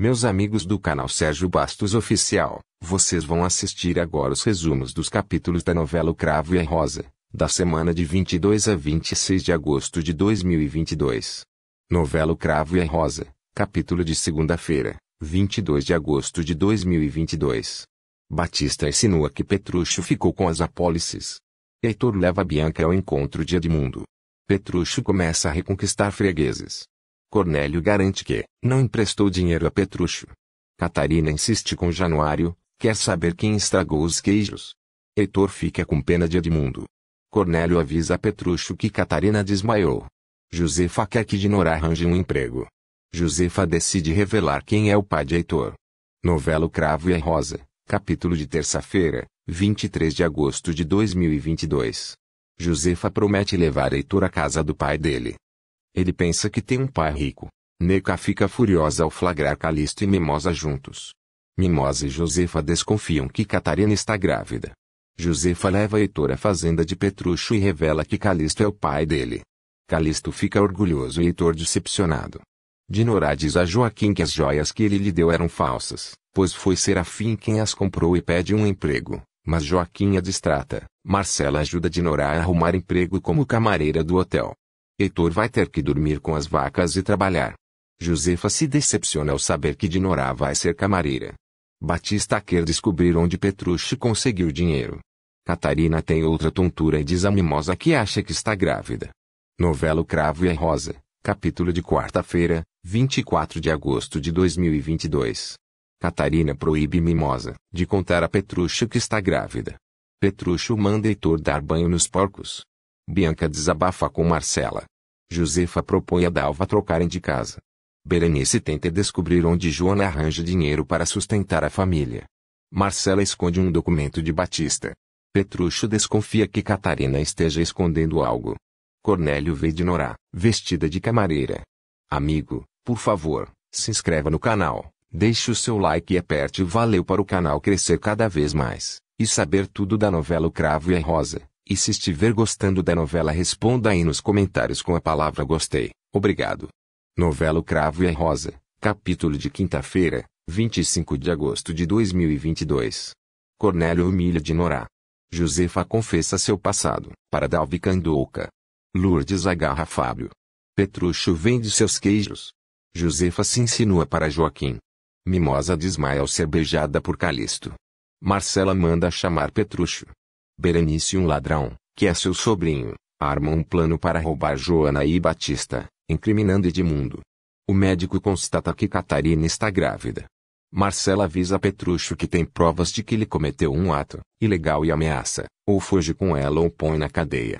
Meus amigos do canal Sérgio Bastos Oficial, vocês vão assistir agora os resumos dos capítulos da novela O Cravo e a Rosa, da semana de 22 a 26 de agosto de 2022. Novela O Cravo e a Rosa, capítulo de segunda-feira, 22 de agosto de 2022. Batista insinua que Petrucho ficou com as apólices. Heitor leva Bianca ao encontro de Edmundo. Petrucho começa a reconquistar fregueses. Cornélio garante que não emprestou dinheiro a Petrúcio. Catarina insiste com Januário, quer saber quem estragou os queijos. Heitor fica com pena de Edmundo. Cornélio avisa a Petrúcio que Catarina desmaiou. Josefa quer que Dinorah arranje um emprego. Josefa decide revelar quem é o pai de Heitor. Novelo Cravo e a Rosa, capítulo de terça-feira, 23 de agosto de 2022. Josefa promete levar Heitor à casa do pai dele. Ele pensa que tem um pai rico. Neca fica furiosa ao flagrar Calisto e Mimosa juntos. Mimosa e Josefa desconfiam que Catarina está grávida. Josefa leva Heitor à fazenda de Petrucho e revela que Calisto é o pai dele. Calisto fica orgulhoso e Heitor decepcionado. Dinorá diz a Joaquim que as joias que ele lhe deu eram falsas, pois foi Serafim quem as comprou e pede um emprego, mas Joaquim a distrata. Marcela ajuda Dinorá a arrumar emprego como camareira do hotel. Heitor vai ter que dormir com as vacas e trabalhar. Josefa se decepciona ao saber que Dinorá vai ser camareira. Batista quer descobrir onde Petrucci conseguiu dinheiro. Catarina tem outra tontura e diz a mimosa que acha que está grávida. Novelo Cravo e Rosa, capítulo de quarta-feira, 24 de agosto de 2022. Catarina proíbe Mimosa de contar a Petrucho que está grávida. Petrucho manda Heitor dar banho nos porcos. Bianca desabafa com Marcela. Josefa propõe a Dalva trocarem de casa. Berenice tenta descobrir onde Joana arranja dinheiro para sustentar a família. Marcela esconde um documento de Batista. Petrucho desconfia que Catarina esteja escondendo algo. Cornélio vê de Norá, vestida de camareira. Amigo, por favor, se inscreva no canal, deixe o seu like e aperte o valeu para o canal crescer cada vez mais, e saber tudo da novela o Cravo e a Rosa. E se estiver gostando da novela, responda aí nos comentários com a palavra gostei. Obrigado. Novela o Cravo e a Rosa, capítulo de quinta-feira, 25 de agosto de 2022. Cornélio humilha de Norá. Josefa confessa seu passado para Dalvi Candouca. Lourdes agarra Fábio. Petrucho vende seus queijos. Josefa se insinua para Joaquim. Mimosa desmaia ao ser beijada por Calixto. Marcela manda chamar Petrucho. Berenice e um ladrão, que é seu sobrinho, armam um plano para roubar Joana e Batista, incriminando Edmundo. O médico constata que Catarina está grávida. Marcela avisa Petrucho que tem provas de que ele cometeu um ato ilegal e ameaça, ou foge com ela ou põe na cadeia.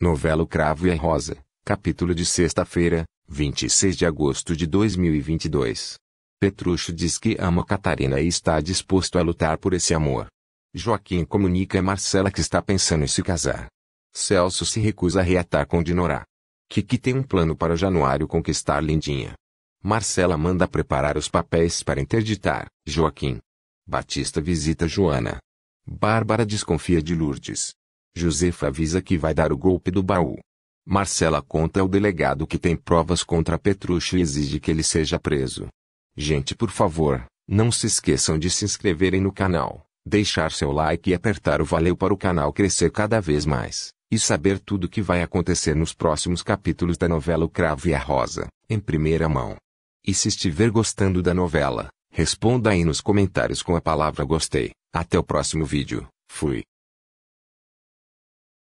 Novelo Cravo e a Rosa, capítulo de sexta-feira, 26 de agosto de 2022. Petrucho diz que ama Catarina e está disposto a lutar por esse amor. Joaquim comunica a Marcela que está pensando em se casar. Celso se recusa a reatar com Dinorá. Kiki tem um plano para Januário conquistar Lindinha. Marcela manda preparar os papéis para interditar Joaquim. Batista visita Joana. Bárbara desconfia de Lourdes. Josefa avisa que vai dar o golpe do baú. Marcela conta ao delegado que tem provas contra Petrucho e exige que ele seja preso. Gente, por favor, não se esqueçam de se inscreverem no canal deixar seu like e apertar o valeu para o canal crescer cada vez mais, e saber tudo o que vai acontecer nos próximos capítulos da novela O Cravo e a Rosa, em primeira mão. E se estiver gostando da novela, responda aí nos comentários com a palavra gostei. Até o próximo vídeo. Fui.